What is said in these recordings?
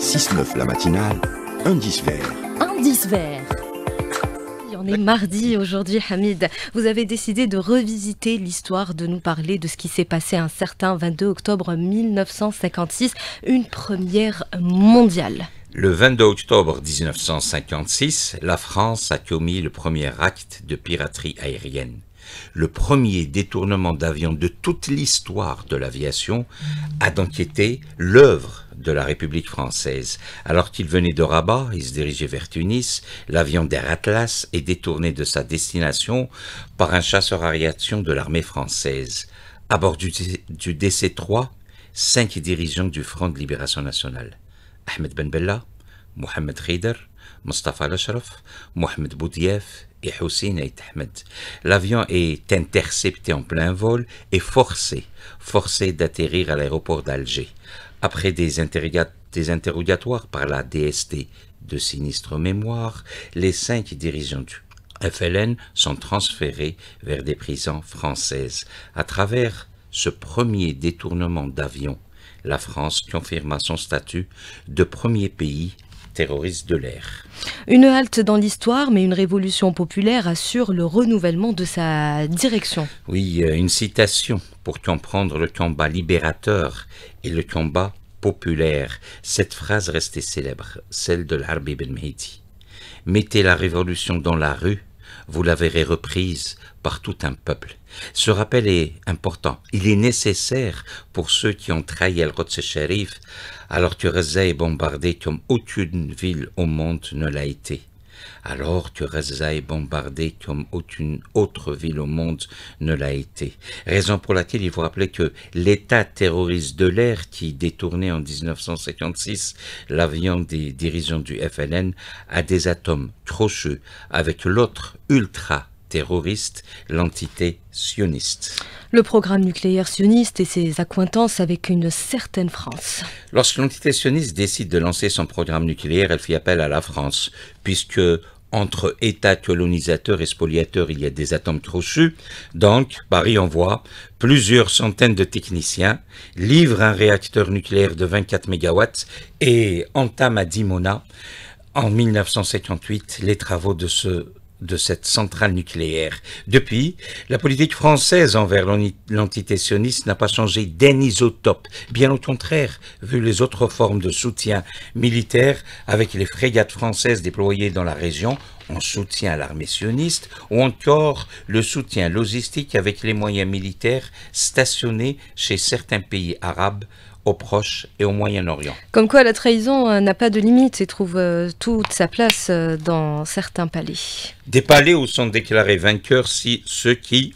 6-9 la matinale, indice vert. Indice vert. On est mardi aujourd'hui, Hamid. Vous avez décidé de revisiter l'histoire, de nous parler de ce qui s'est passé un certain 22 octobre 1956, une première mondiale. Le 22 octobre 1956, la France a commis le premier acte de piraterie aérienne. Le premier détournement d'avion de toute l'histoire de l'aviation a donc été l'œuvre de la République française. Alors qu'il venait de Rabat, il se dirigeait vers Tunis, l'avion d'Air Atlas est détourné de sa destination par un chasseur aviation de l'armée française. À bord du, DC-3, cinq dirigeants du Front de Libération Nationale. Ahmed Ben Bella, Mohamed Rider, Mustafa Mohamed Boudiev, et Hussein Ahmed. L'avion est intercepté en plein vol et forcé, forcé d'atterrir à l'aéroport d'Alger. Après des, des interrogatoires par la DST de sinistre mémoire, les cinq dirigeants du FLN sont transférés vers des prisons françaises. À travers ce premier détournement d'avion, la France confirma son statut de premier pays terroriste de l'air. Une halte dans l'histoire, mais une révolution populaire assure le renouvellement de sa direction. Oui, euh, une citation pour comprendre le combat libérateur et le combat populaire. Cette phrase restée célèbre, celle de l'Arbi Ben Mehdi. Mettez la révolution dans la rue vous la verrez reprise par tout un peuple. Ce rappel est important. Il est nécessaire pour ceux qui ont trahi al rotse alors que Reza est bombardé comme aucune ville au monde ne l'a été. Alors que que est bombardée comme aucune autre ville au monde ne l'a été. Raison pour laquelle il faut rappeler que l'État terroriste de l'air qui détournait en 1956 l'avion des dirigeants du FLN a des atomes crocheux avec l'autre ultra terroriste, l'entité sioniste. Le programme nucléaire sioniste et ses accointances avec une certaine France. Lorsque l'entité sioniste décide de lancer son programme nucléaire, elle fait appel à la France, puisque entre États colonisateurs et spoliateurs, il y a des atomes crochus. Donc, Paris envoie plusieurs centaines de techniciens, livre un réacteur nucléaire de 24 MW et entame à Dimona, en 1958, les travaux de ce de cette centrale nucléaire. Depuis, la politique française envers l'entité sioniste n'a pas changé d'un isotope. Bien au contraire, vu les autres formes de soutien militaire avec les frégates françaises déployées dans la région, en soutien à l'armée sioniste, ou encore le soutien logistique avec les moyens militaires stationnés chez certains pays arabes au Proche et au Moyen-Orient. Comme quoi la trahison euh, n'a pas de limite et trouve euh, toute sa place euh, dans certains palais. Des palais où sont déclarés vainqueurs si ceux qui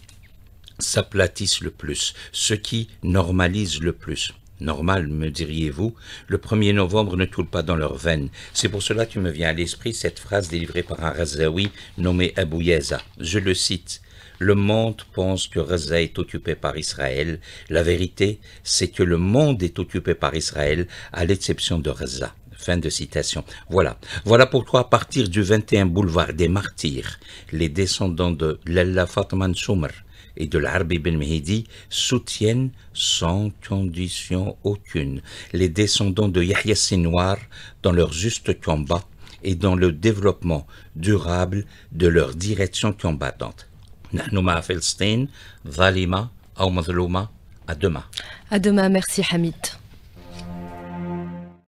s'aplatissent le plus, ceux qui normalisent le plus. Normal, me diriez-vous, le 1er novembre ne tourne pas dans leurs veines. C'est pour cela que me vient à l'esprit cette phrase délivrée par un Razaoui nommé Abou Yeza. Je le cite le monde pense que Reza est occupé par Israël. La vérité, c'est que le monde est occupé par Israël, à l'exception de Reza. Fin de citation. Voilà. Voilà pourquoi, à partir du 21 boulevard des Martyrs, les descendants de Lalla Fatman Soumer et de l'Arbi Ben Mehdi soutiennent sans condition aucune les descendants de Yahya Sinwar dans leur juste combat et dans le développement durable de leur direction combattante. نحن مع فلسطين ظالمة أو مظلومة أدمى أدمى À حميد